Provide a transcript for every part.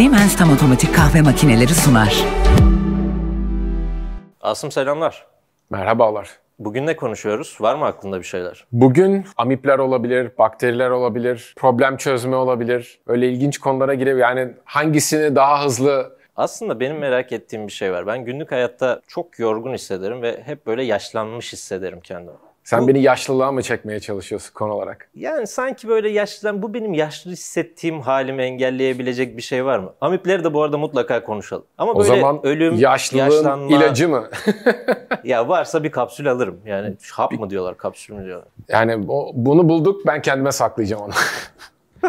Siemens tam otomatik kahve makineleri sunar. Asım selamlar. Merhabalar. Bugün ne konuşuyoruz? Var mı aklında bir şeyler? Bugün amipler olabilir, bakteriler olabilir, problem çözme olabilir. Öyle ilginç konulara girebilir. Yani hangisini daha hızlı aslında benim merak ettiğim bir şey var. Ben günlük hayatta çok yorgun hissederim ve hep böyle yaşlanmış hissederim kendimi. Sen bu, beni yaşlılığa mı çekmeye çalışıyorsun konu olarak? Yani sanki böyle yaşlıdan bu benim yaşlı hissettiğim halimi engelleyebilecek bir şey var mı? Amipleri de bu arada mutlaka konuşalım. Ama o böyle zaman ölüm, yaşlılığın yaşlanma, ilacı mı? ya varsa bir kapsül alırım. Yani hap mı diyorlar, kapsül mü diyorlar? Yani o, bunu bulduk ben kendime saklayacağım onu.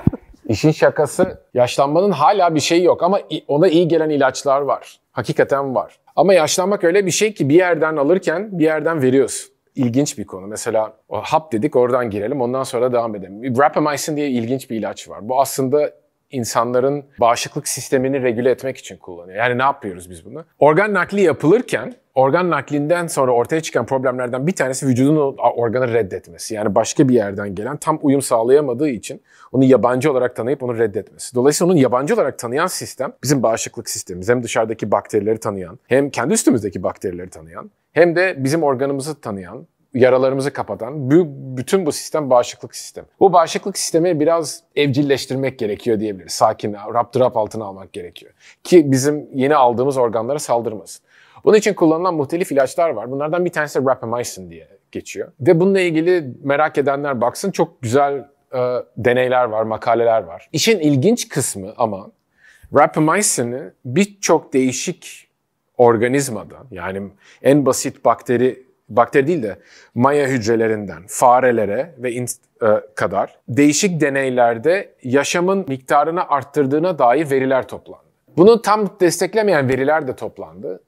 İşin şakası yaşlanmanın hala bir şeyi yok ama ona iyi gelen ilaçlar var. Hakikaten var. Ama yaşlanmak öyle bir şey ki bir yerden alırken bir yerden veriyorsun ilginç bir konu. Mesela hap dedik oradan girelim ondan sonra devam edelim. Rapamycin diye ilginç bir ilaç var. Bu aslında insanların bağışıklık sistemini regüle etmek için kullanıyor. Yani ne yapıyoruz biz bunu? Organ nakli yapılırken organ naklinden sonra ortaya çıkan problemlerden bir tanesi vücudun organı reddetmesi. Yani başka bir yerden gelen tam uyum sağlayamadığı için onu yabancı olarak tanıyıp onu reddetmesi. Dolayısıyla onun yabancı olarak tanıyan sistem bizim bağışıklık sistemimiz. Hem dışarıdaki bakterileri tanıyan, hem kendi üstümüzdeki bakterileri tanıyan, hem de bizim organımızı tanıyan, yaralarımızı kapatan bütün bu sistem bağışıklık sistemi. Bu bağışıklık sistemi biraz evcilleştirmek gerekiyor diyebiliriz. Sakin, rap raptırap altına almak gerekiyor. Ki bizim yeni aldığımız organlara saldırmasın. Bunun için kullanılan muhtelif ilaçlar var. Bunlardan bir tanesi rapamycin diye geçiyor. Ve bununla ilgili merak edenler baksın çok güzel e, deneyler var, makaleler var. İşin ilginç kısmı ama rapamycin'i birçok değişik organizmadan yani en basit bakteri bakteri değil de maya hücrelerinden farelere ve e, kadar değişik deneylerde yaşamın miktarını arttırdığına dair veriler toplandı. Bunu tam desteklemeyen veriler de toplandı.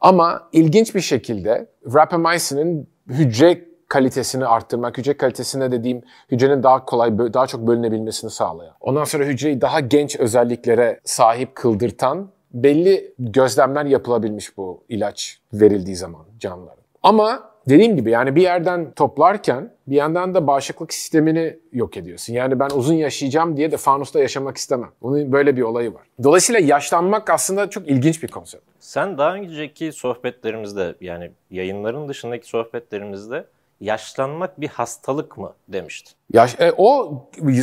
Ama ilginç bir şekilde rapamycin'in hücre kalitesini arttırmak, hücre kalitesine dediğim hücrenin daha kolay, daha çok bölünebilmesini sağlayan. Ondan sonra hücreyi daha genç özelliklere sahip kıldırtan belli gözlemler yapılabilmiş bu ilaç verildiği zaman canlılara. Ama dediğim gibi yani bir yerden toplarken bir yandan da bağışıklık sistemini yok ediyorsun. Yani ben uzun yaşayacağım diye de fanusta yaşamak istemem. Onun böyle bir olayı var. Dolayısıyla yaşlanmak aslında çok ilginç bir konsept. Sen daha önceki sohbetlerimizde yani yayınların dışındaki sohbetlerimizde yaşlanmak bir hastalık mı demiştin. Yaş, e, o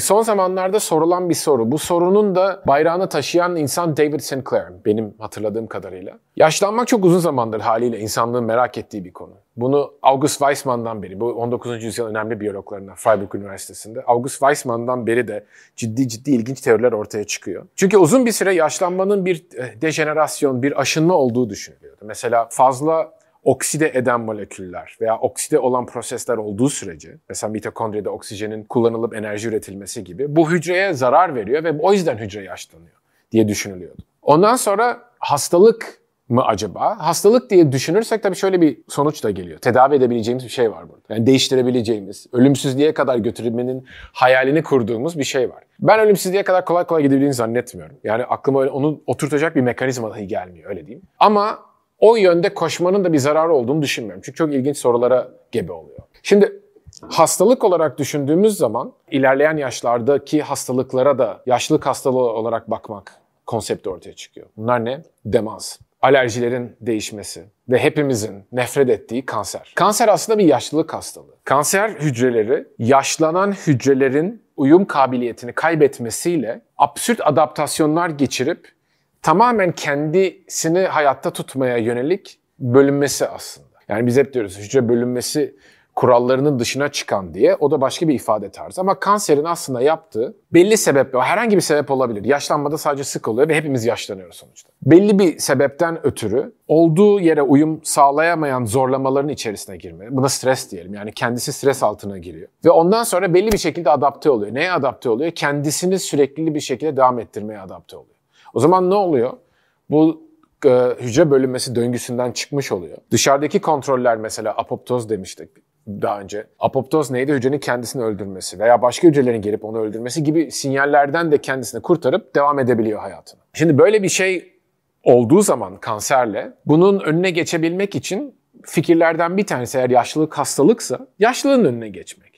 son zamanlarda sorulan bir soru. Bu sorunun da bayrağını taşıyan insan David Sinclair benim hatırladığım kadarıyla. Yaşlanmak çok uzun zamandır haliyle insanlığın merak ettiği bir konu. Bunu August Weismann'dan beri, bu 19. yüzyılın önemli biyologlarından Freiburg Üniversitesi'nde August Weismann'dan beri de ciddi ciddi ilginç teoriler ortaya çıkıyor. Çünkü uzun bir süre yaşlanmanın bir e, dejenerasyon, bir aşınma olduğu düşünülüyordu. Mesela fazla okside eden moleküller veya okside olan prosesler olduğu sürece, mesela mitokondride oksijenin kullanılıp enerji üretilmesi gibi bu hücreye zarar veriyor ve o yüzden hücre yaşlanıyor diye düşünülüyordu. Ondan sonra hastalık mı acaba? Hastalık diye düşünürsek tabii şöyle bir sonuç da geliyor. Tedavi edebileceğimiz bir şey var burada. Yani değiştirebileceğimiz, ölümsüzlüğe kadar götürmenin hayalini kurduğumuz bir şey var. Ben ölümsüzlüğe kadar kolay kolay gidebildiğini zannetmiyorum. Yani aklıma öyle onu oturtacak bir mekanizma dahi gelmiyor öyle diyeyim. Ama o yönde koşmanın da bir zararı olduğunu düşünmüyorum. Çünkü çok ilginç sorulara gebe oluyor. Şimdi hastalık olarak düşündüğümüz zaman ilerleyen yaşlardaki hastalıklara da yaşlılık hastalığı olarak bakmak konsepti ortaya çıkıyor. Bunlar ne? Demans, alerjilerin değişmesi ve hepimizin nefret ettiği kanser. Kanser aslında bir yaşlılık hastalığı. Kanser hücreleri yaşlanan hücrelerin uyum kabiliyetini kaybetmesiyle absürt adaptasyonlar geçirip tamamen kendisini hayatta tutmaya yönelik bölünmesi aslında. Yani biz hep diyoruz hücre bölünmesi kurallarının dışına çıkan diye. O da başka bir ifade tarzı. Ama kanserin aslında yaptığı belli sebeple, herhangi bir sebep olabilir. Yaşlanmada sadece sık oluyor ve hepimiz yaşlanıyoruz sonuçta. Belli bir sebepten ötürü olduğu yere uyum sağlayamayan zorlamaların içerisine girme. Buna stres diyelim. Yani kendisi stres altına giriyor. Ve ondan sonra belli bir şekilde adapte oluyor. Neye adapte oluyor? Kendisini sürekli bir şekilde devam ettirmeye adapte oluyor. O zaman ne oluyor? Bu e, hücre bölünmesi döngüsünden çıkmış oluyor. Dışarıdaki kontroller mesela apoptoz demiştik daha önce. Apoptoz neydi? Hücrenin kendisini öldürmesi veya başka hücrelerin gelip onu öldürmesi gibi sinyallerden de kendisini kurtarıp devam edebiliyor hayatını. Şimdi böyle bir şey olduğu zaman kanserle bunun önüne geçebilmek için fikirlerden bir tanesi eğer yaşlılık hastalıksa yaşlılığın önüne geçmek.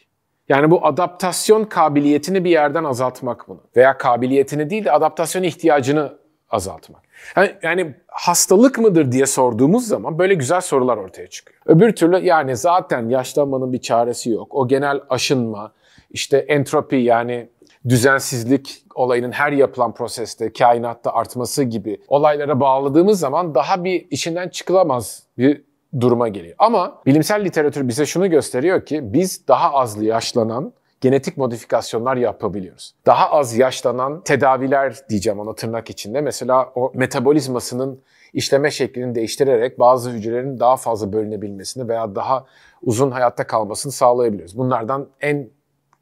Yani bu adaptasyon kabiliyetini bir yerden azaltmak bunu. Veya kabiliyetini değil de adaptasyon ihtiyacını azaltmak. Yani, yani hastalık mıdır diye sorduğumuz zaman böyle güzel sorular ortaya çıkıyor. Öbür türlü yani zaten yaşlanmanın bir çaresi yok. O genel aşınma, işte entropi yani düzensizlik olayının her yapılan proseste, kainatta artması gibi olaylara bağladığımız zaman daha bir içinden çıkılamaz bir duruma geliyor. Ama bilimsel literatür bize şunu gösteriyor ki biz daha az yaşlanan genetik modifikasyonlar yapabiliyoruz. Daha az yaşlanan tedaviler diyeceğim ona tırnak içinde. Mesela o metabolizmasının işleme şeklini değiştirerek bazı hücrelerin daha fazla bölünebilmesini veya daha uzun hayatta kalmasını sağlayabiliyoruz. Bunlardan en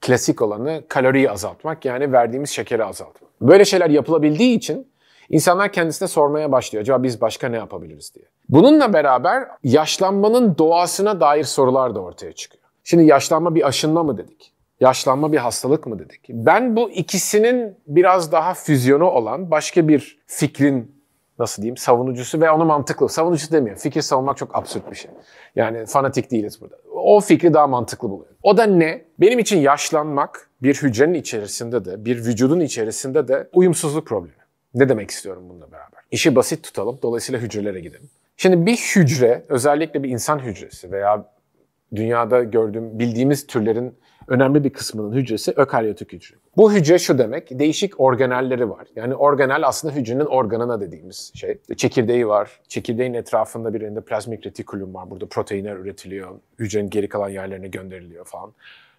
klasik olanı kaloriyi azaltmak yani verdiğimiz şekeri azaltmak. Böyle şeyler yapılabildiği için İnsanlar kendisine sormaya başlıyor. Acaba biz başka ne yapabiliriz diye. Bununla beraber yaşlanmanın doğasına dair sorular da ortaya çıkıyor. Şimdi yaşlanma bir aşınma mı dedik? Yaşlanma bir hastalık mı dedik? Ben bu ikisinin biraz daha füzyonu olan başka bir fikrin nasıl diyeyim savunucusu ve onu mantıklı. savunucu demiyor. Fikir savunmak çok absürt bir şey. Yani fanatik değiliz burada. O fikri daha mantıklı buluyorum. O da ne? Benim için yaşlanmak bir hücrenin içerisinde de, bir vücudun içerisinde de uyumsuzluk problemi. Ne demek istiyorum bununla beraber? İşi basit tutalım, dolayısıyla hücrelere gidelim. Şimdi bir hücre, özellikle bir insan hücresi veya dünyada gördüğüm, bildiğimiz türlerin önemli bir kısmının hücresi ökaryotik hücre. Bu hücre şu demek, değişik organelleri var. Yani organel aslında hücrenin organına dediğimiz şey. Çekirdeği var, çekirdeğin etrafında bir endoplazmik retikulum var. Burada proteinler üretiliyor, hücrenin geri kalan yerlerine gönderiliyor falan.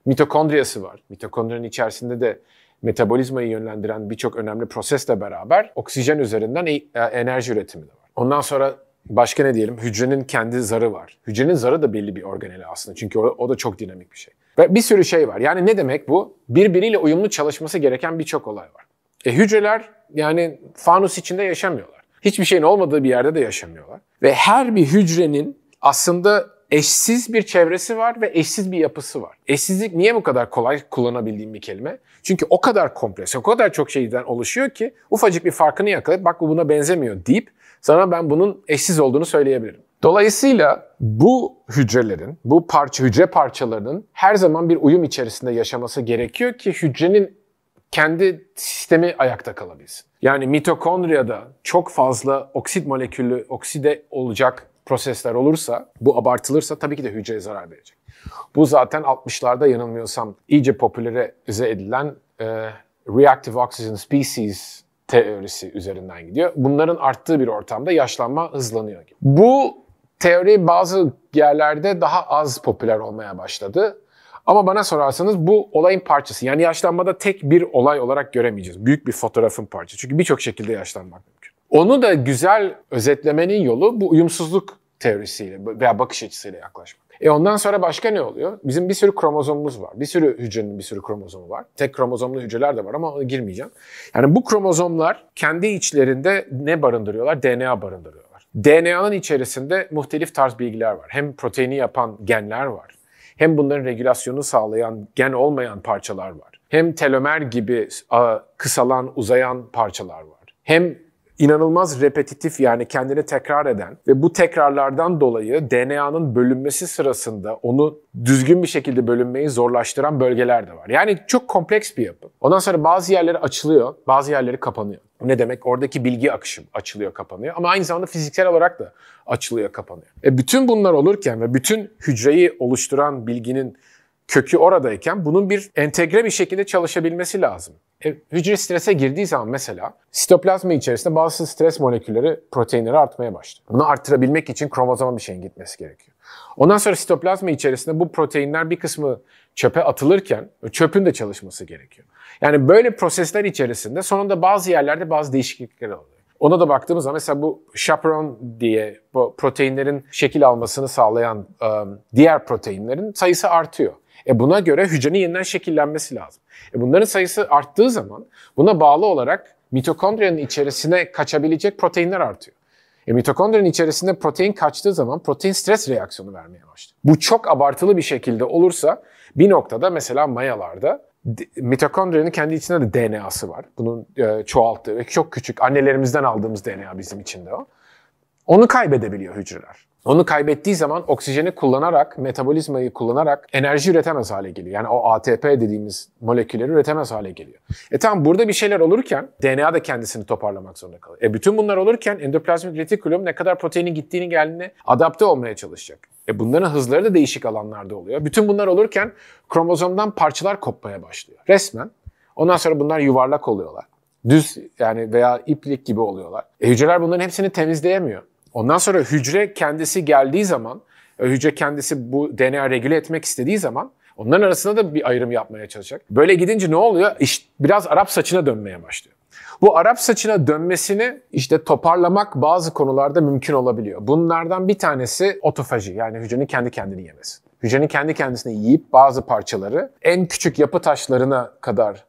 Mitokondriyası var. Mitokondrinin içerisinde de metabolizmayı yönlendiren birçok önemli prosesle beraber oksijen üzerinden e, e, enerji üretimi de var. Ondan sonra başka ne diyelim? Hücrenin kendi zarı var. Hücrenin zarı da belli bir organeli aslında. Çünkü o, o da çok dinamik bir şey. Ve bir sürü şey var. Yani ne demek bu? Birbiriyle uyumlu çalışması gereken birçok olay var. E hücreler yani fanus içinde yaşamıyorlar. Hiçbir şeyin olmadığı bir yerde de yaşamıyorlar. Ve her bir hücrenin aslında eşsiz bir çevresi var ve eşsiz bir yapısı var. Eşsizlik niye bu kadar kolay kullanabildiğim bir kelime? Çünkü o kadar kompleks, o kadar çok şeyden oluşuyor ki ufacık bir farkını yakalayıp bak bu buna benzemiyor deyip sana ben bunun eşsiz olduğunu söyleyebilirim. Dolayısıyla bu hücrelerin, bu parça hücre parçalarının her zaman bir uyum içerisinde yaşaması gerekiyor ki hücrenin kendi sistemi ayakta kalabilsin. Yani mitokondriyada çok fazla oksit molekülü okside olacak prosesler olursa, bu abartılırsa tabii ki de hücreye zarar verecek. Bu zaten 60'larda yanılmıyorsam iyice popülerize edilen e, reactive oxygen species teorisi üzerinden gidiyor. Bunların arttığı bir ortamda yaşlanma hızlanıyor. Gibi. Bu teori bazı yerlerde daha az popüler olmaya başladı. Ama bana sorarsanız bu olayın parçası. Yani yaşlanmada tek bir olay olarak göremeyeceğiz. Büyük bir fotoğrafın parçası. Çünkü birçok şekilde yaşlanmak onu da güzel özetlemenin yolu bu uyumsuzluk teorisiyle veya bakış açısıyla yaklaşmak. E ondan sonra başka ne oluyor? Bizim bir sürü kromozomumuz var. Bir sürü hücrenin bir sürü kromozomu var. Tek kromozomlu hücreler de var ama ona girmeyeceğim. Yani bu kromozomlar kendi içlerinde ne barındırıyorlar? DNA barındırıyorlar. DNA'nın içerisinde muhtelif tarz bilgiler var. Hem proteini yapan genler var. Hem bunların regülasyonu sağlayan gen olmayan parçalar var. Hem telomer gibi kısalan, uzayan parçalar var. Hem inanılmaz repetitif yani kendini tekrar eden ve bu tekrarlardan dolayı DNA'nın bölünmesi sırasında onu düzgün bir şekilde bölünmeyi zorlaştıran bölgeler de var. Yani çok kompleks bir yapı. Ondan sonra bazı yerleri açılıyor, bazı yerleri kapanıyor. ne demek? Oradaki bilgi akışım açılıyor, kapanıyor ama aynı zamanda fiziksel olarak da açılıyor, kapanıyor. E bütün bunlar olurken ve bütün hücreyi oluşturan bilginin kökü oradayken bunun bir entegre bir şekilde çalışabilmesi lazım. E, hücre strese girdiği zaman mesela sitoplazma içerisinde bazı stres molekülleri, proteinleri artmaya başlıyor. Bunu arttırabilmek için kromozoma bir şeyin gitmesi gerekiyor. Ondan sonra sitoplazma içerisinde bu proteinler bir kısmı çöpe atılırken çöpün de çalışması gerekiyor. Yani böyle prosesler içerisinde sonunda bazı yerlerde bazı değişiklikler oluyor. Ona da baktığımız zaman mesela bu chaperon diye bu proteinlerin şekil almasını sağlayan ıı, diğer proteinlerin sayısı artıyor. E buna göre hücrenin yeniden şekillenmesi lazım. E bunların sayısı arttığı zaman buna bağlı olarak mitokondriyanın içerisine kaçabilecek proteinler artıyor. E, mitokondrinin içerisinde protein kaçtığı zaman protein stres reaksiyonu vermeye başlıyor. Bu çok abartılı bir şekilde olursa bir noktada mesela mayalarda mitokondrinin kendi içinde de DNA'sı var. Bunun e, çoğalttığı ve çok küçük annelerimizden aldığımız DNA bizim içinde o. Onu kaybedebiliyor hücreler. Onu kaybettiği zaman oksijeni kullanarak, metabolizmayı kullanarak enerji üretemez hale geliyor. Yani o ATP dediğimiz molekülleri üretemez hale geliyor. E tamam burada bir şeyler olurken DNA da kendisini toparlamak zorunda kalıyor. E bütün bunlar olurken endoplazmik retikulum ne kadar proteinin gittiğini geldiğini adapte olmaya çalışacak. E bunların hızları da değişik alanlarda oluyor. Bütün bunlar olurken kromozomdan parçalar kopmaya başlıyor. Resmen. Ondan sonra bunlar yuvarlak oluyorlar. Düz yani veya iplik gibi oluyorlar. E hücreler bunların hepsini temizleyemiyor. Ondan sonra hücre kendisi geldiği zaman, e, hücre kendisi bu DNA regüle etmek istediği zaman onların arasında da bir ayrım yapmaya çalışacak. Böyle gidince ne oluyor? İşte biraz Arap saçına dönmeye başlıyor. Bu Arap saçına dönmesini işte toparlamak bazı konularda mümkün olabiliyor. Bunlardan bir tanesi otofaji yani hücrenin kendi kendini yemesi. Hücrenin kendi kendisini yiyip bazı parçaları en küçük yapı taşlarına kadar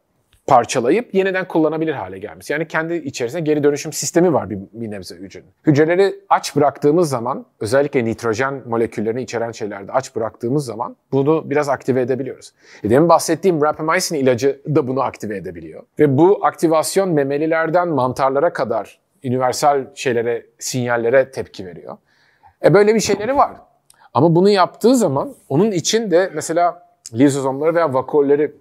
parçalayıp yeniden kullanabilir hale gelmesi. Yani kendi içerisinde geri dönüşüm sistemi var bir, bir nebze hücrenin. Hücreleri aç bıraktığımız zaman özellikle nitrojen moleküllerini içeren şeylerde aç bıraktığımız zaman bunu biraz aktive edebiliyoruz. E demin bahsettiğim rapamycin ilacı da bunu aktive edebiliyor. Ve bu aktivasyon memelilerden mantarlara kadar universal şeylere, sinyallere tepki veriyor. E böyle bir şeyleri var. Ama bunu yaptığı zaman onun için de mesela lizozomları veya vakolleri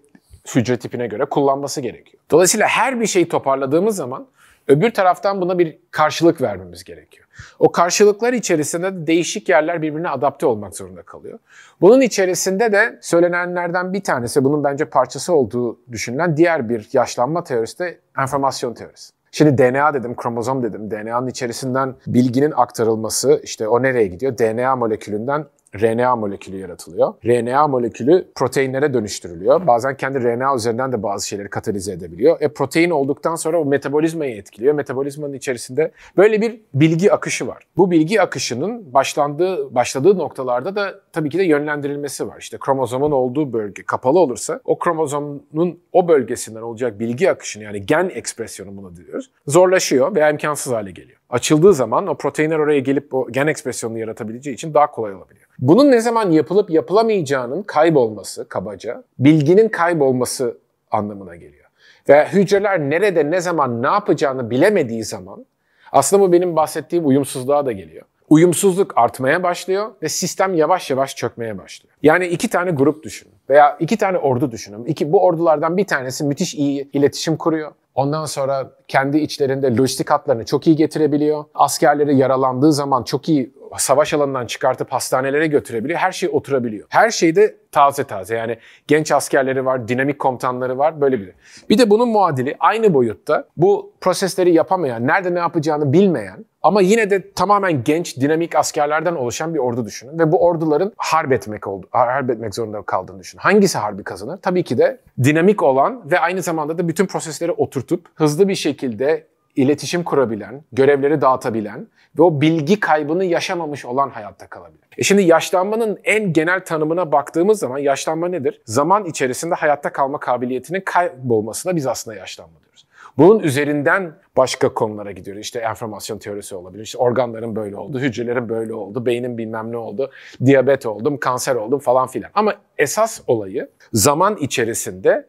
hücre tipine göre kullanması gerekiyor. Dolayısıyla her bir şeyi toparladığımız zaman öbür taraftan buna bir karşılık vermemiz gerekiyor. O karşılıklar içerisinde de değişik yerler birbirine adapte olmak zorunda kalıyor. Bunun içerisinde de söylenenlerden bir tanesi, bunun bence parçası olduğu düşünülen diğer bir yaşlanma teorisi de enformasyon teorisi. Şimdi DNA dedim, kromozom dedim. DNA'nın içerisinden bilginin aktarılması, işte o nereye gidiyor? DNA molekülünden RNA molekülü yaratılıyor. RNA molekülü proteinlere dönüştürülüyor. Bazen kendi RNA üzerinden de bazı şeyleri katalize edebiliyor. E protein olduktan sonra o metabolizmayı etkiliyor. Metabolizmanın içerisinde böyle bir bilgi akışı var. Bu bilgi akışının başlandığı başladığı noktalarda da tabii ki de yönlendirilmesi var. İşte kromozomun olduğu bölge kapalı olursa o kromozomun o bölgesinden olacak bilgi akışını yani gen ekspresyonu buna diyoruz. Zorlaşıyor veya imkansız hale geliyor açıldığı zaman o proteinler oraya gelip o gen ekspresyonunu yaratabileceği için daha kolay olabiliyor. Bunun ne zaman yapılıp yapılamayacağının kaybolması kabaca bilginin kaybolması anlamına geliyor. Ve hücreler nerede ne zaman ne yapacağını bilemediği zaman aslında bu benim bahsettiğim uyumsuzluğa da geliyor. Uyumsuzluk artmaya başlıyor ve sistem yavaş yavaş çökmeye başlıyor. Yani iki tane grup düşünün veya iki tane ordu düşünün. İki, bu ordulardan bir tanesi müthiş iyi iletişim kuruyor. Ondan sonra kendi içlerinde lojistik hatlarını çok iyi getirebiliyor. Askerleri yaralandığı zaman çok iyi savaş alanından çıkartıp hastanelere götürebiliyor. Her şey oturabiliyor. Her şey de taze taze. Yani genç askerleri var, dinamik komutanları var böyle biri. Bir de bunun muadili aynı boyutta bu prosesleri yapamayan, nerede ne yapacağını bilmeyen ama yine de tamamen genç, dinamik askerlerden oluşan bir ordu düşünün. Ve bu orduların harp etmek, oldu, harp etmek zorunda kaldığını düşünün. Hangisi harbi kazanır? Tabii ki de dinamik olan ve aynı zamanda da bütün prosesleri otur oturtup hızlı bir şekilde iletişim kurabilen, görevleri dağıtabilen ve o bilgi kaybını yaşamamış olan hayatta kalabilen. E şimdi yaşlanmanın en genel tanımına baktığımız zaman yaşlanma nedir? Zaman içerisinde hayatta kalma kabiliyetinin kaybolmasına biz aslında yaşlanma diyoruz. Bunun üzerinden başka konulara gidiyoruz. İşte enformasyon teorisi olabilir. İşte organların böyle oldu, hücrelerin böyle oldu, beynin bilmem ne oldu, diyabet oldum, kanser oldum falan filan. Ama esas olayı zaman içerisinde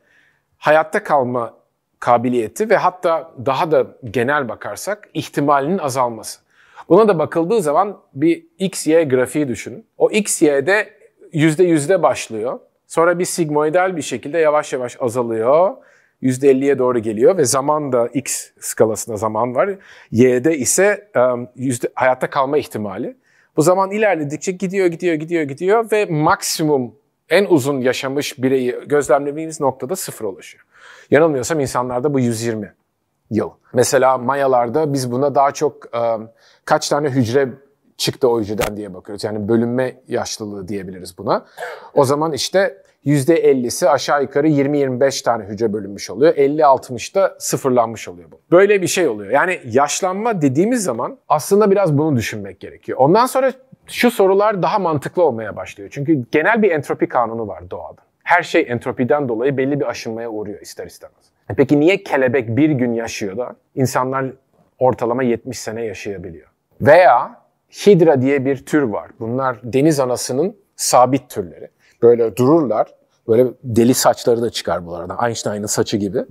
hayatta kalma kabiliyeti ve hatta daha da genel bakarsak ihtimalinin azalması. Buna da bakıldığı zaman bir XY grafiği düşünün. O de yüzde yüzde başlıyor. Sonra bir sigmoidal bir şekilde yavaş yavaş azalıyor. %50'ye doğru geliyor ve zaman da X skalasında zaman var. Y'de ise yüzde, hayatta kalma ihtimali. Bu zaman ilerledikçe gidiyor, gidiyor, gidiyor, gidiyor ve maksimum en uzun yaşamış bireyi gözlemlediğimiz noktada sıfır oluşuyor. Yanılmıyorsam insanlarda bu 120 yıl. Mesela Mayalarda biz buna daha çok e, kaç tane hücre çıktı o hücreden diye bakıyoruz. Yani bölünme yaşlılığı diyebiliriz buna. O zaman işte %50'si aşağı yukarı 20-25 tane hücre bölünmüş oluyor. 50-60'da sıfırlanmış oluyor bu. Böyle bir şey oluyor. Yani yaşlanma dediğimiz zaman aslında biraz bunu düşünmek gerekiyor. Ondan sonra şu sorular daha mantıklı olmaya başlıyor. Çünkü genel bir entropi kanunu var doğada her şey entropiden dolayı belli bir aşınmaya uğruyor ister istemez. E peki niye kelebek bir gün yaşıyor da insanlar ortalama 70 sene yaşayabiliyor? Veya hidra diye bir tür var. Bunlar deniz anasının sabit türleri. Böyle dururlar. Böyle deli saçları da çıkar bu arada. Einstein'ın saçı gibi.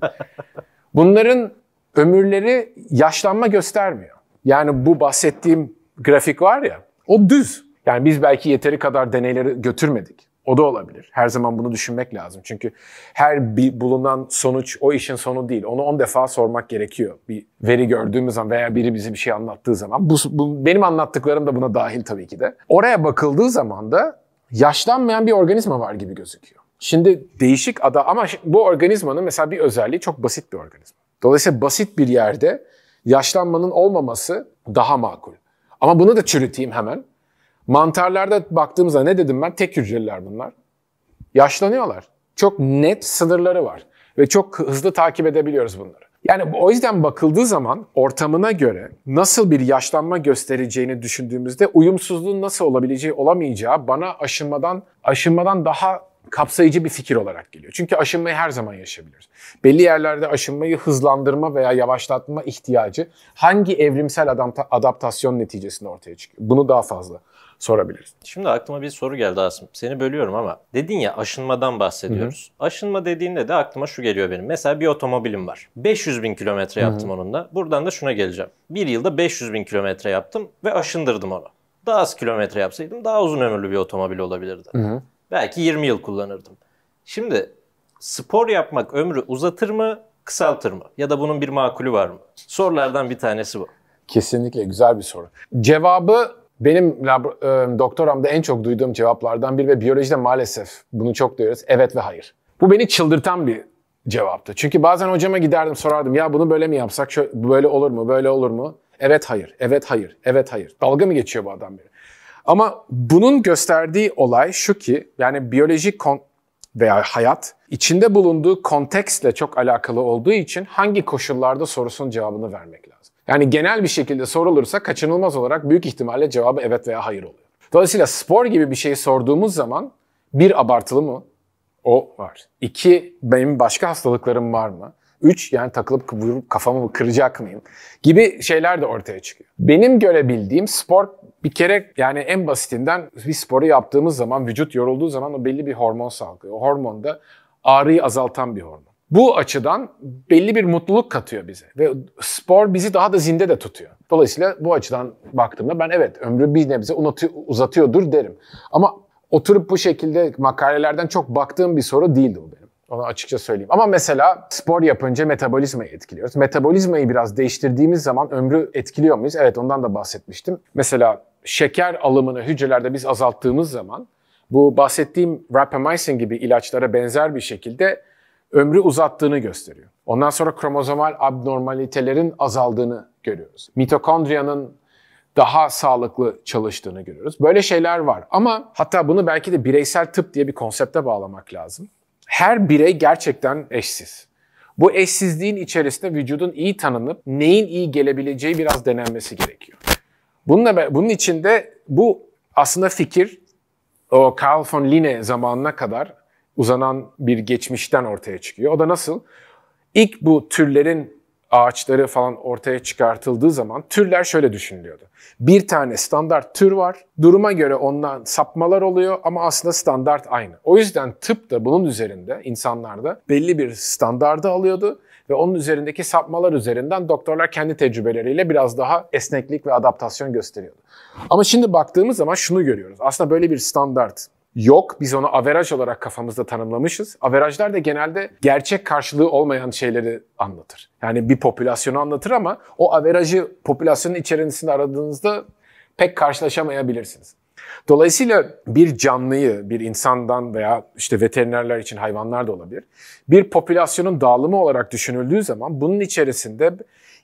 Bunların ömürleri yaşlanma göstermiyor. Yani bu bahsettiğim grafik var ya, o düz. Yani biz belki yeteri kadar deneyleri götürmedik. O da olabilir. Her zaman bunu düşünmek lazım. Çünkü her bir bulunan sonuç o işin sonu değil. Onu 10 defa sormak gerekiyor. Bir veri gördüğümüz zaman veya biri bize bir şey anlattığı zaman. Bu, bu, benim anlattıklarım da buna dahil tabii ki de. Oraya bakıldığı zaman da yaşlanmayan bir organizma var gibi gözüküyor. Şimdi değişik ada ama bu organizmanın mesela bir özelliği çok basit bir organizma. Dolayısıyla basit bir yerde yaşlanmanın olmaması daha makul. Ama bunu da çürüteyim hemen. Mantarlarda baktığımızda ne dedim ben? Tek hücreliler bunlar. Yaşlanıyorlar. Çok net sınırları var. Ve çok hızlı takip edebiliyoruz bunları. Yani o yüzden bakıldığı zaman ortamına göre nasıl bir yaşlanma göstereceğini düşündüğümüzde uyumsuzluğun nasıl olabileceği olamayacağı bana aşınmadan aşınmadan daha kapsayıcı bir fikir olarak geliyor. Çünkü aşınmayı her zaman yaşayabiliriz. Belli yerlerde aşınmayı hızlandırma veya yavaşlatma ihtiyacı hangi evrimsel adaptasyon neticesinde ortaya çıkıyor? Bunu daha fazla sorabiliriz. Şimdi aklıma bir soru geldi Asım. Seni bölüyorum ama dedin ya aşınmadan bahsediyoruz. Hı-hı. Aşınma dediğinde de aklıma şu geliyor benim. Mesela bir otomobilim var. 500 bin kilometre yaptım Hı-hı. onunla. Buradan da şuna geleceğim. Bir yılda 500 bin kilometre yaptım ve aşındırdım onu. Daha az kilometre yapsaydım daha uzun ömürlü bir otomobil olabilirdi. Hı-hı. Belki 20 yıl kullanırdım. Şimdi spor yapmak ömrü uzatır mı, kısaltır mı? Ya da bunun bir makulü var mı? Sorulardan bir tanesi bu. Kesinlikle güzel bir soru. Cevabı benim labra, e, doktoramda en çok duyduğum cevaplardan biri ve biyolojide maalesef bunu çok duyuyoruz. Evet ve hayır. Bu beni çıldırtan bir cevaptı. Çünkü bazen hocama giderdim sorardım ya bunu böyle mi yapsak şöyle, böyle olur mu böyle olur mu? Evet hayır, evet hayır, evet hayır. Dalga mı geçiyor bu adam biri? Ama bunun gösterdiği olay şu ki yani biyolojik kon veya hayat içinde bulunduğu kontekstle çok alakalı olduğu için hangi koşullarda sorusun cevabını vermek yani genel bir şekilde sorulursa kaçınılmaz olarak büyük ihtimalle cevabı evet veya hayır oluyor. Dolayısıyla spor gibi bir şey sorduğumuz zaman bir abartılı mı? O var. İki benim başka hastalıklarım var mı? Üç yani takılıp vurup kafamı kıracak mıyım? Gibi şeyler de ortaya çıkıyor. Benim görebildiğim spor bir kere yani en basitinden bir sporu yaptığımız zaman vücut yorulduğu zaman o belli bir hormon salgılıyor. O hormon da ağrıyı azaltan bir hormon. Bu açıdan belli bir mutluluk katıyor bize ve spor bizi daha da zinde de tutuyor. Dolayısıyla bu açıdan baktığımda ben evet ömrü bir nebze uzatıyordur derim. Ama oturup bu şekilde makalelerden çok baktığım bir soru değildi bu benim. Onu açıkça söyleyeyim. Ama mesela spor yapınca metabolizmayı etkiliyoruz. Metabolizmayı biraz değiştirdiğimiz zaman ömrü etkiliyor muyuz? Evet ondan da bahsetmiştim. Mesela şeker alımını hücrelerde biz azalttığımız zaman bu bahsettiğim rapamycin gibi ilaçlara benzer bir şekilde ömrü uzattığını gösteriyor. Ondan sonra kromozomal abnormalitelerin azaldığını görüyoruz. Mitokondriyanın daha sağlıklı çalıştığını görüyoruz. Böyle şeyler var ama hatta bunu belki de bireysel tıp diye bir konsepte bağlamak lazım. Her birey gerçekten eşsiz. Bu eşsizliğin içerisinde vücudun iyi tanınıp neyin iyi gelebileceği biraz denenmesi gerekiyor. Bununla, bunun içinde bu aslında fikir o Carl von Linne zamanına kadar uzanan bir geçmişten ortaya çıkıyor. O da nasıl? İlk bu türlerin ağaçları falan ortaya çıkartıldığı zaman türler şöyle düşünülüyordu. Bir tane standart tür var. Duruma göre ondan sapmalar oluyor ama aslında standart aynı. O yüzden tıp da bunun üzerinde insanlarda belli bir standardı alıyordu ve onun üzerindeki sapmalar üzerinden doktorlar kendi tecrübeleriyle biraz daha esneklik ve adaptasyon gösteriyordu. Ama şimdi baktığımız zaman şunu görüyoruz. Aslında böyle bir standart yok. Biz onu averaj olarak kafamızda tanımlamışız. Averajlar da genelde gerçek karşılığı olmayan şeyleri anlatır. Yani bir popülasyonu anlatır ama o averajı popülasyonun içerisinde aradığınızda pek karşılaşamayabilirsiniz. Dolayısıyla bir canlıyı bir insandan veya işte veterinerler için hayvanlar da olabilir. Bir popülasyonun dağılımı olarak düşünüldüğü zaman bunun içerisinde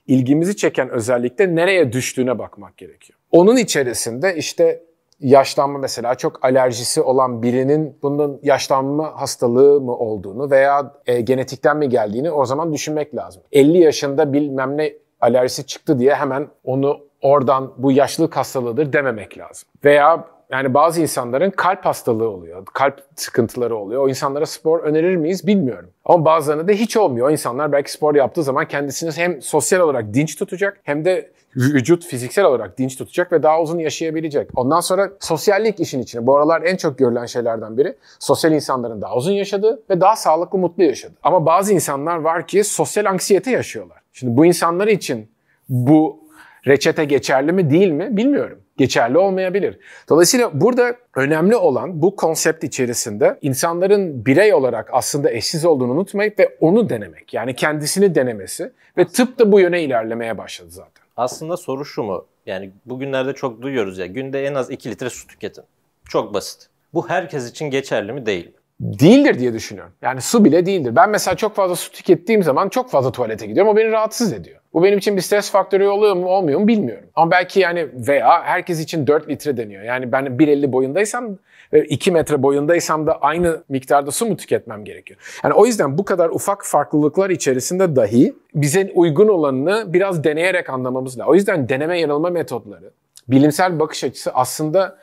ilgimizi çeken özellikle nereye düştüğüne bakmak gerekiyor. Onun içerisinde işte yaşlanma mesela çok alerjisi olan birinin bunun yaşlanma hastalığı mı olduğunu veya e, genetikten mi geldiğini o zaman düşünmek lazım. 50 yaşında bilmem ne alerjisi çıktı diye hemen onu oradan bu yaşlılık hastalığıdır dememek lazım. Veya yani bazı insanların kalp hastalığı oluyor, kalp sıkıntıları oluyor. O insanlara spor önerir miyiz bilmiyorum. Ama bazılarına da hiç olmuyor. O insanlar belki spor yaptığı zaman kendisini hem sosyal olarak dinç tutacak hem de vücut fiziksel olarak dinç tutacak ve daha uzun yaşayabilecek. Ondan sonra sosyallik işin içine. Bu aralar en çok görülen şeylerden biri sosyal insanların daha uzun yaşadığı ve daha sağlıklı mutlu yaşadığı. Ama bazı insanlar var ki sosyal anksiyete yaşıyorlar. Şimdi bu insanlar için bu reçete geçerli mi değil mi bilmiyorum. Geçerli olmayabilir. Dolayısıyla burada önemli olan bu konsept içerisinde insanların birey olarak aslında eşsiz olduğunu unutmayıp ve onu denemek. Yani kendisini denemesi ve tıp da bu yöne ilerlemeye başladı zaten. Aslında soru şu mu? Yani bugünlerde çok duyuyoruz ya günde en az 2 litre su tüketin. Çok basit. Bu herkes için geçerli mi değil mi? Değildir diye düşünüyorum. Yani su bile değildir. Ben mesela çok fazla su tükettiğim zaman çok fazla tuvalete gidiyorum. O beni rahatsız ediyor. Bu benim için bir stres faktörü oluyor mu olmuyor mu bilmiyorum. Ama belki yani veya herkes için 4 litre deniyor. Yani ben 1.50 boyundaysam ve 2 metre boyundaysam da aynı miktarda su mu tüketmem gerekiyor? Yani o yüzden bu kadar ufak farklılıklar içerisinde dahi bize uygun olanını biraz deneyerek anlamamız lazım. O yüzden deneme yanılma metodları, bilimsel bakış açısı aslında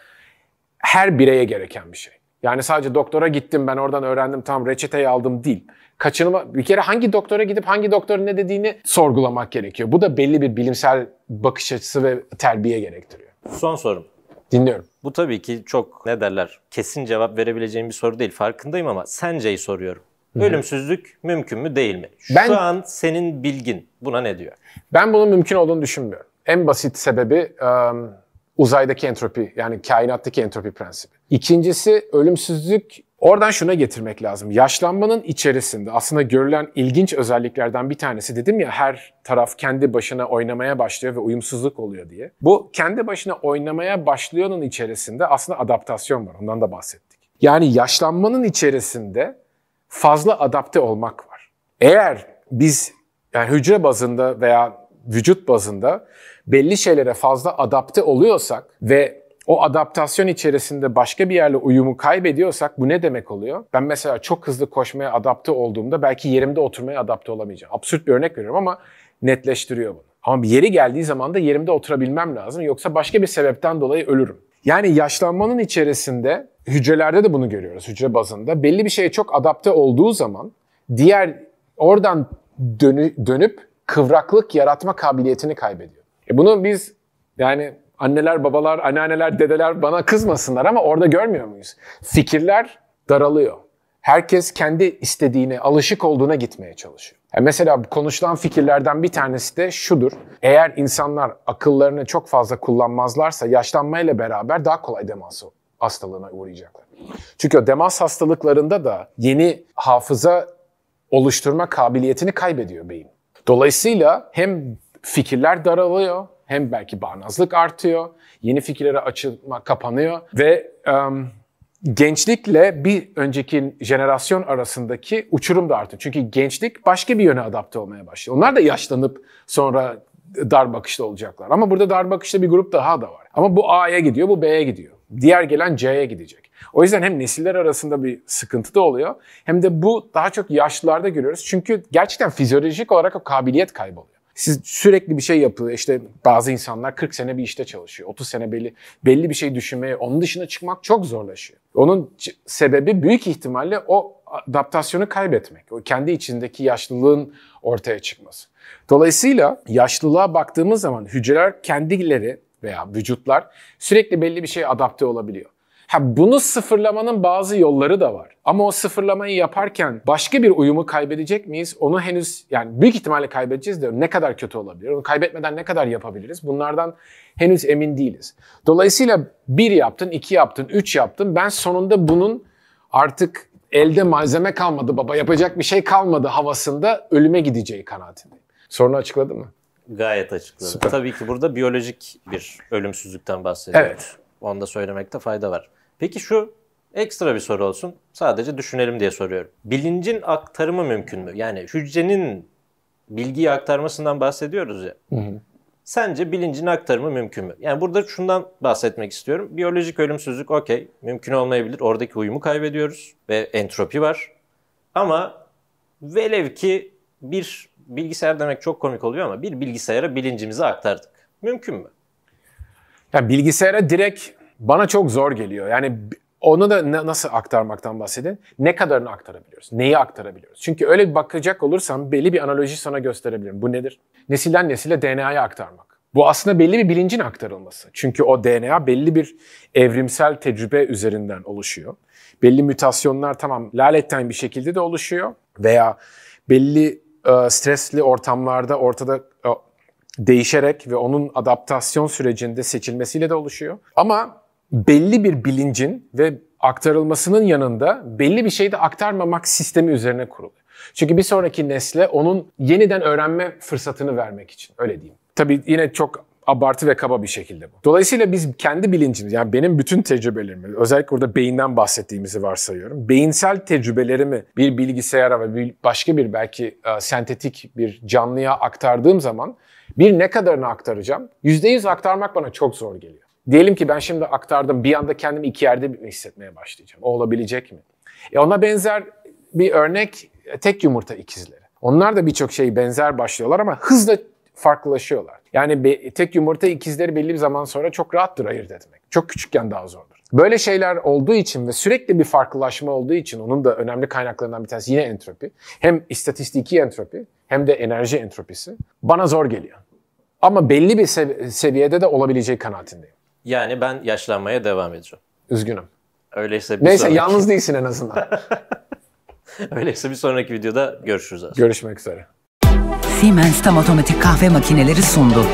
her bireye gereken bir şey. Yani sadece doktora gittim ben oradan öğrendim tam reçeteyi aldım değil kaçınma bir kere hangi doktora gidip hangi doktorun ne dediğini sorgulamak gerekiyor. Bu da belli bir bilimsel bakış açısı ve terbiye gerektiriyor. Son sorum. Dinliyorum. Bu tabii ki çok ne derler kesin cevap verebileceğim bir soru değil farkındayım ama senceyi soruyorum. Hı-hı. Ölümsüzlük mümkün mü değil mi? Şu ben, an senin bilgin buna ne diyor? Ben bunun mümkün olduğunu düşünmüyorum. En basit sebebi um, uzaydaki entropi yani kainattaki entropi prensibi. İkincisi ölümsüzlük Oradan şuna getirmek lazım. Yaşlanmanın içerisinde aslında görülen ilginç özelliklerden bir tanesi dedim ya her taraf kendi başına oynamaya başlıyor ve uyumsuzluk oluyor diye. Bu kendi başına oynamaya başlıyor'nun içerisinde aslında adaptasyon var. Ondan da bahsettik. Yani yaşlanmanın içerisinde fazla adapte olmak var. Eğer biz yani hücre bazında veya vücut bazında belli şeylere fazla adapte oluyorsak ve o adaptasyon içerisinde başka bir yerle uyumu kaybediyorsak bu ne demek oluyor? Ben mesela çok hızlı koşmaya adapte olduğumda belki yerimde oturmaya adapte olamayacağım. Absürt bir örnek veriyorum ama netleştiriyor bunu. Ama bir yeri geldiği zaman da yerimde oturabilmem lazım yoksa başka bir sebepten dolayı ölürüm. Yani yaşlanmanın içerisinde hücrelerde de bunu görüyoruz hücre bazında. Belli bir şeye çok adapte olduğu zaman diğer oradan dönü, dönüp kıvraklık yaratma kabiliyetini kaybediyor. E bunu biz yani anneler, babalar, anneanneler, dedeler bana kızmasınlar ama orada görmüyor muyuz? Fikirler daralıyor. Herkes kendi istediğine, alışık olduğuna gitmeye çalışıyor. Yani mesela konuşulan fikirlerden bir tanesi de şudur. Eğer insanlar akıllarını çok fazla kullanmazlarsa yaşlanmayla beraber daha kolay demans hastalığına uğrayacaklar. Çünkü o demans hastalıklarında da yeni hafıza oluşturma kabiliyetini kaybediyor beyin. Dolayısıyla hem fikirler daralıyor hem belki bağnazlık artıyor, yeni fikirlere açılma kapanıyor ve um, gençlikle bir önceki jenerasyon arasındaki uçurum da artıyor. Çünkü gençlik başka bir yöne adapte olmaya başlıyor. Onlar da yaşlanıp sonra dar bakışlı olacaklar. Ama burada dar bakışlı bir grup daha da var. Ama bu A'ya gidiyor, bu B'ye gidiyor. Diğer gelen C'ye gidecek. O yüzden hem nesiller arasında bir sıkıntı da oluyor hem de bu daha çok yaşlılarda görüyoruz. Çünkü gerçekten fizyolojik olarak o kabiliyet kayboluyor. Siz sürekli bir şey yapıyor. İşte bazı insanlar 40 sene bir işte çalışıyor. 30 sene belli belli bir şey düşünmeye, onun dışına çıkmak çok zorlaşıyor. Onun sebebi büyük ihtimalle o adaptasyonu kaybetmek. O kendi içindeki yaşlılığın ortaya çıkması. Dolayısıyla yaşlılığa baktığımız zaman hücreler kendileri veya vücutlar sürekli belli bir şey adapte olabiliyor. Ha bunu sıfırlamanın bazı yolları da var. Ama o sıfırlamayı yaparken başka bir uyumu kaybedecek miyiz? Onu henüz yani büyük ihtimalle kaybedeceğiz de ne kadar kötü olabilir? Onu kaybetmeden ne kadar yapabiliriz? Bunlardan henüz emin değiliz. Dolayısıyla bir yaptın, iki yaptın, üç yaptın. Ben sonunda bunun artık elde malzeme kalmadı baba yapacak bir şey kalmadı havasında ölüme gideceği kanaatindeyim. Sorunu açıkladı mı? Gayet açıkladı. Süper. Tabii ki burada biyolojik bir ölümsüzlükten bahsediyoruz. Evet. Onu da söylemekte fayda var. Peki şu ekstra bir soru olsun. Sadece düşünelim diye soruyorum. Bilincin aktarımı mümkün mü? Yani hücrenin bilgiyi aktarmasından bahsediyoruz ya. Hı hı. Sence bilincin aktarımı mümkün mü? Yani burada şundan bahsetmek istiyorum. Biyolojik ölümsüzlük okey mümkün olmayabilir. Oradaki uyumu kaybediyoruz ve entropi var. Ama velev ki bir bilgisayar demek çok komik oluyor ama bir bilgisayara bilincimizi aktardık. Mümkün mü? Ya bilgisayara direkt bana çok zor geliyor. Yani onu da nasıl aktarmaktan bahsedin? Ne kadarını aktarabiliyoruz? Neyi aktarabiliyoruz? Çünkü öyle bir bakacak olursam belli bir analoji sana gösterebilirim. Bu nedir? Nesilden nesile DNA'yı aktarmak. Bu aslında belli bir bilincin aktarılması. Çünkü o DNA belli bir evrimsel tecrübe üzerinden oluşuyor. Belli mütasyonlar tamam laletten bir şekilde de oluşuyor veya belli e, stresli ortamlarda ortada e, değişerek ve onun adaptasyon sürecinde seçilmesiyle de oluşuyor. Ama belli bir bilincin ve aktarılmasının yanında belli bir şeyi de aktarmamak sistemi üzerine kurulu. Çünkü bir sonraki nesle onun yeniden öğrenme fırsatını vermek için öyle diyeyim. Tabii yine çok abartı ve kaba bir şekilde bu. Dolayısıyla biz kendi bilincimiz, yani benim bütün tecrübelerimi, özellikle burada beyinden bahsettiğimizi varsayıyorum. Beyinsel tecrübelerimi bir bilgisayara ve bir başka bir belki e, sentetik bir canlıya aktardığım zaman bir ne kadarını aktaracağım? %100 aktarmak bana çok zor geliyor. Diyelim ki ben şimdi aktardım bir anda kendimi iki yerde hissetmeye başlayacağım. O olabilecek mi? E ona benzer bir örnek e, tek yumurta ikizleri. Onlar da birçok şey benzer başlıyorlar ama hızla farklılaşıyorlar. Yani tek yumurta ikizleri belli bir zaman sonra çok rahattır ayırt etmek. Çok küçükken daha zordur. Böyle şeyler olduğu için ve sürekli bir farklılaşma olduğu için onun da önemli kaynaklarından bir tanesi yine entropi. Hem istatistiki entropi hem de enerji entropisi bana zor geliyor. Ama belli bir sev- seviyede de olabileceği kanaatindeyim. Yani ben yaşlanmaya devam edeceğim. Üzgünüm. Öyleyse bir Neyse sonraki... yalnız değilsin en azından. Öyleyse bir sonraki videoda görüşürüz aslında. Görüşmek üzere. Siemens tam otomatik kahve makineleri sundu.